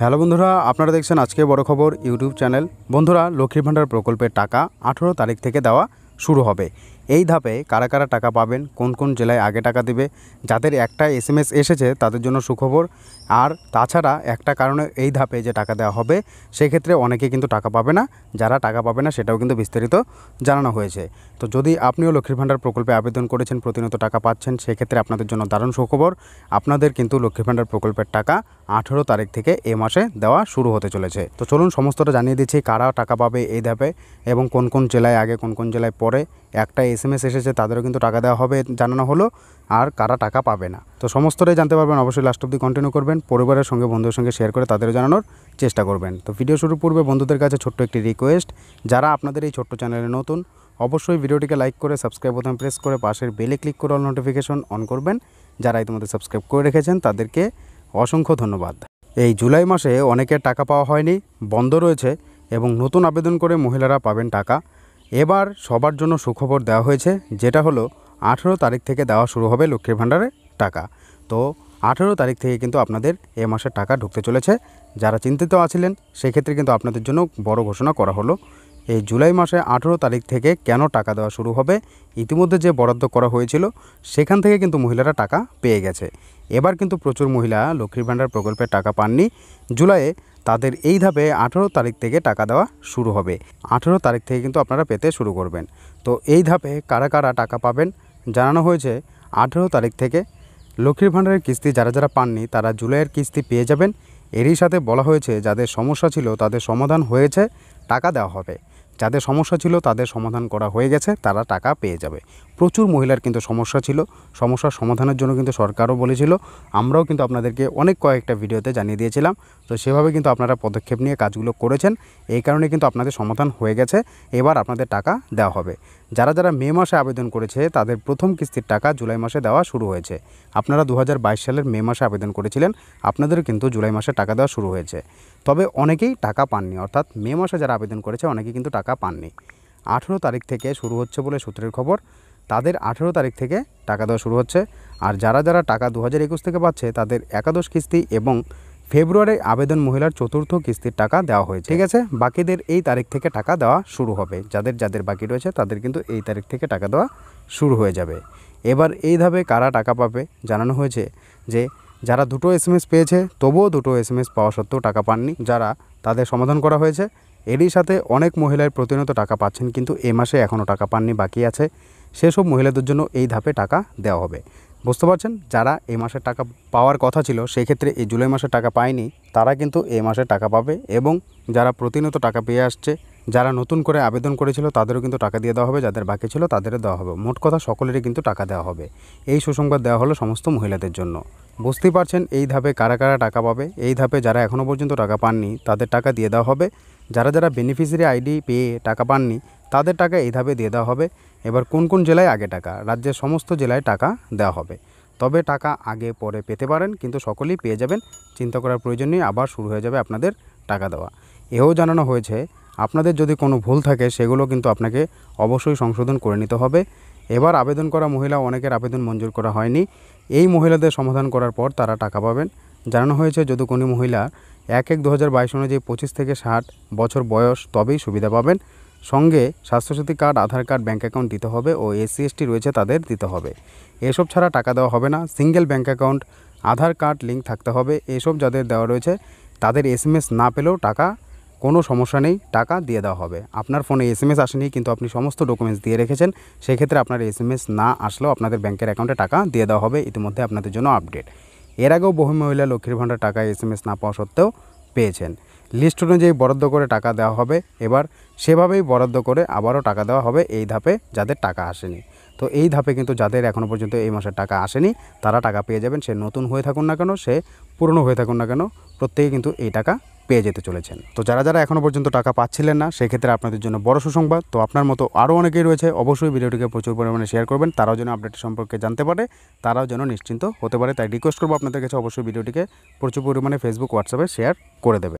hello বন্ধুরা আপনারা দেখছেন আজকে বড় খবর ইউটিউব চ্যানেল বন্ধুরা লক্ষ্মীর ভাণ্ডার প্রকল্পের টাকা আঠেরো তারিখ থেকে দেওয়া শুরু হবে এই ধাপে কারা কারা টাকা পাবেন কোন কোন জেলায় আগে টাকা দেবে যাদের একটা এসএমএস এসেছে তাদের জন্য সুখবর আর তাছাড়া একটা কারণে এই ধাপে যে টাকা দেওয়া হবে সেক্ষেত্রে অনেকে কিন্তু টাকা পাবে না যারা টাকা পাবে না সেটাও কিন্তু বিস্তারিত জানানো হয়েছে তো যদি আপনিও লক্ষ্মীর ভাণ্ডার প্রকল্পে আবেদন করেছেন প্রতিনিয়ত টাকা পাচ্ছেন সেক্ষেত্রে আপনাদের জন্য দারুণ সুখবর আপনাদের কিন্তু লক্ষ্মীর ভাণ্ডার প্রকল্পের টাকা আঠেরো তারিখ থেকে এ মাসে দেওয়া শুরু হতে চলেছে তো চলুন সমস্তটা জানিয়ে দিচ্ছি কারা টাকা পাবে এই ধাপে এবং কোন কোন জেলায় আগে কোন কোন জেলায় পরে একটা এস এম এস এসেছে তাদেরও কিন্তু টাকা দেওয়া হবে জানানো হলো আর কারা টাকা পাবে না তো সমস্তটাই জানতে পারবেন অবশ্যই লাস্ট অব্দি কন্টিনিউ করবেন পরিবারের সঙ্গে বন্ধুদের সঙ্গে শেয়ার করে তাদেরও জানানোর চেষ্টা করবেন তো ভিডিও শুরু পূর্বে বন্ধুদের কাছে ছোট্ট একটি রিকোয়েস্ট যারা আপনাদের এই ছোট্ট চ্যানেলে নতুন অবশ্যই ভিডিওটিকে লাইক করে সাবস্ক্রাইব বোতাম প্রেস করে পাশের বেলে ক্লিক করে অল নোটিফিকেশন অন করবেন যারা ইতিমধ্যে সাবস্ক্রাইব করে রেখেছেন তাদেরকে অসংখ্য ধন্যবাদ এই জুলাই মাসে অনেকের টাকা পাওয়া হয়নি বন্ধ রয়েছে এবং নতুন আবেদন করে মহিলারা পাবেন টাকা এবার সবার জন্য সুখবর দেওয়া হয়েছে যেটা হলো আঠেরো তারিখ থেকে দেওয়া শুরু হবে লক্ষ্মীর ভাণ্ডারের টাকা তো আঠেরো তারিখ থেকে কিন্তু আপনাদের এ মাসের টাকা ঢুকতে চলেছে যারা চিন্তিত আছিলেন সেক্ষেত্রে কিন্তু আপনাদের জন্য বড় ঘোষণা করা হলো এই জুলাই মাসের আঠেরো তারিখ থেকে কেন টাকা দেওয়া শুরু হবে ইতিমধ্যে যে বরাদ্দ করা হয়েছিল সেখান থেকে কিন্তু মহিলারা টাকা পেয়ে গেছে এবার কিন্তু প্রচুর মহিলা লক্ষ্মীর ভাণ্ডার প্রকল্পে টাকা পাননি জুলাইয়ে তাদের এই ধাপে আঠেরো তারিখ থেকে টাকা দেওয়া শুরু হবে আঠেরো তারিখ থেকে কিন্তু আপনারা পেতে শুরু করবেন তো এই ধাপে কারা কারা টাকা পাবেন জানানো হয়েছে আঠেরো তারিখ থেকে লক্ষ্মীর ভাণ্ডারের কিস্তি যারা যারা পাননি তারা জুলাইয়ের কিস্তি পেয়ে যাবেন এরই সাথে বলা হয়েছে যাদের সমস্যা ছিল তাদের সমাধান হয়েছে টাকা দেওয়া হবে যাদের সমস্যা ছিল তাদের সমাধান করা হয়ে গেছে তারা টাকা পেয়ে যাবে প্রচুর মহিলার কিন্তু সমস্যা ছিল সমস্যার সমাধানের জন্য কিন্তু সরকারও বলেছিল আমরাও কিন্তু আপনাদেরকে অনেক কয়েকটা ভিডিওতে জানিয়ে দিয়েছিলাম তো সেভাবে কিন্তু আপনারা পদক্ষেপ নিয়ে কাজগুলো করেছেন এই কারণে কিন্তু আপনাদের সমাধান হয়ে গেছে এবার আপনাদের টাকা দেওয়া হবে যারা যারা মে মাসে আবেদন করেছে তাদের প্রথম কিস্তির টাকা জুলাই মাসে দেওয়া শুরু হয়েছে আপনারা দু সালের মে মাসে আবেদন করেছিলেন আপনাদেরও কিন্তু জুলাই মাসে টাকা দেওয়া শুরু হয়েছে তবে অনেকেই টাকা পাননি অর্থাৎ মে মাসে যারা আবেদন করেছে অনেকেই কিন্তু টাকা পাননি আঠেরো তারিখ থেকে শুরু হচ্ছে বলে সূত্রের খবর তাদের আঠেরো তারিখ থেকে টাকা দেওয়া শুরু হচ্ছে আর যারা যারা টাকা দু হাজার একুশ থেকে পাচ্ছে তাদের একাদশ কিস্তি এবং ফেব্রুয়ারি আবেদন মহিলার চতুর্থ কিস্তির টাকা দেওয়া হয়েছে ঠিক আছে বাকিদের এই তারিখ থেকে টাকা দেওয়া শুরু হবে যাদের যাদের বাকি রয়েছে তাদের কিন্তু এই তারিখ থেকে টাকা দেওয়া শুরু হয়ে যাবে এবার এই কারা টাকা পাবে জানানো হয়েছে যে যারা দুটো এসএমএস পেয়েছে তবুও দুটো এসএমএস পাওয়া সত্ত্বেও টাকা পাননি যারা তাদের সমাধান করা হয়েছে এরই সাথে অনেক মহিলার প্রতিনিয়ত টাকা পাচ্ছেন কিন্তু এ মাসে এখনও টাকা পাননি বাকি আছে সেসব মহিলাদের জন্য এই ধাপে টাকা দেওয়া হবে বুঝতে পারছেন যারা এই মাসের টাকা পাওয়ার কথা ছিল সেক্ষেত্রে এই জুলাই মাসের টাকা পায়নি তারা কিন্তু এই মাসে টাকা পাবে এবং যারা প্রতিনিয়ত টাকা পেয়ে আসছে যারা নতুন করে আবেদন করেছিল তাদেরও কিন্তু টাকা দিয়ে দেওয়া হবে যাদের বাকি ছিল তাদেরও দেওয়া হবে মোট কথা সকলেরই কিন্তু টাকা দেওয়া হবে এই সুসংবাদ দেওয়া হলো সমস্ত মহিলাদের জন্য বুঝতেই পারছেন এই ধাপে কারা কারা টাকা পাবে এই ধাপে যারা এখনও পর্যন্ত টাকা পাননি তাদের টাকা দিয়ে দেওয়া হবে যারা যারা বেনিফিসিয়ারি আইডি পেয়ে টাকা পাননি তাদের টাকা এইভাবে দিয়ে দেওয়া হবে এবার কোন কোন জেলায় আগে টাকা রাজ্যের সমস্ত জেলায় টাকা দেওয়া হবে তবে টাকা আগে পরে পেতে পারেন কিন্তু সকলেই পেয়ে যাবেন চিন্তা করার প্রয়োজন নেই আবার শুরু হয়ে যাবে আপনাদের টাকা দেওয়া এও জানানো হয়েছে আপনাদের যদি কোনো ভুল থাকে সেগুলো কিন্তু আপনাকে অবশ্যই সংশোধন করে নিতে হবে এবার আবেদন করা মহিলা অনেকের আবেদন মঞ্জুর করা হয়নি এই মহিলাদের সমাধান করার পর তারা টাকা পাবেন জানানো হয়েছে যদি কোনো মহিলা এক এক দু হাজার বাইশ অনুযায়ী পঁচিশ থেকে ষাট বছর বয়স তবেই সুবিধা পাবেন সঙ্গে Swasthya Sathi card Aadhaar card bank account দিতে হবে ও এসসি এসটি রয়েছে তাদের দিতে হবে এসব ছাড়া টাকা দেওয়া হবে না single bank account Aadhaar card link থাকতে হবে এসব যাদের দেওয়া রয়েছে তাদের এসএমএস না পেলেও টাকা কোনো সমস্যা নেই টাকা দিয়ে দেওয়া হবে আপনার ফোনে এস এম এস আসেনি কিন্তু আপনি সমস্ত ডকুমেন্টস দিয়ে রেখেছেন সেক্ষেত্রে আপনার এস এম এস না আসলেও আপনাদের ব্যাংকের অ্যাকাউন্টে টাকা দিয়ে দেওয়া হবে ইতিমধ্যে আপনাদের জন্য আপডেট এর আগেও বহু মহিলা লক্ষ্মীর ভাণ্ডার টাকা এস এম এস না পাওয়া সত্ত্বেও পেয়েছেন লিস্ট অনুযায়ী বরাদ্দ করে টাকা দেওয়া হবে এবার সেভাবেই বরাদ্দ করে আবারও টাকা দেওয়া হবে এই ধাপে যাদের টাকা আসেনি তো এই ধাপে কিন্তু যাদের এখনও পর্যন্ত এই মাসের টাকা আসেনি তারা টাকা পেয়ে যাবেন সে নতুন হয়ে থাকুন না কেন সে পুরনো হয়ে থাকুন না কেন প্রত্যেকে কিন্তু এই টাকা পেয়ে যেতে চলেছেন তো যারা যারা এখনও পর্যন্ত টাকা পাচ্ছিলেন না সেক্ষেত্রে আপনাদের জন্য বড় সুসংবাদ তো আপনার মতো আরও অনেকেই রয়েছে অবশ্যই ভিডিওটিকে প্রচুর পরিমাণে শেয়ার করবেন তারাও যেন আপডেট সম্পর্কে জানতে পারে তারাও যেন নিশ্চিন্ত হতে পারে তাই রিকোয়েস্ট করবো আপনাদের কাছে অবশ্যই ভিডিওটিকে প্রচুর পরিমাণে ফেসবুক হোয়াটসঅ্যাপে শেয়ার করে দেবে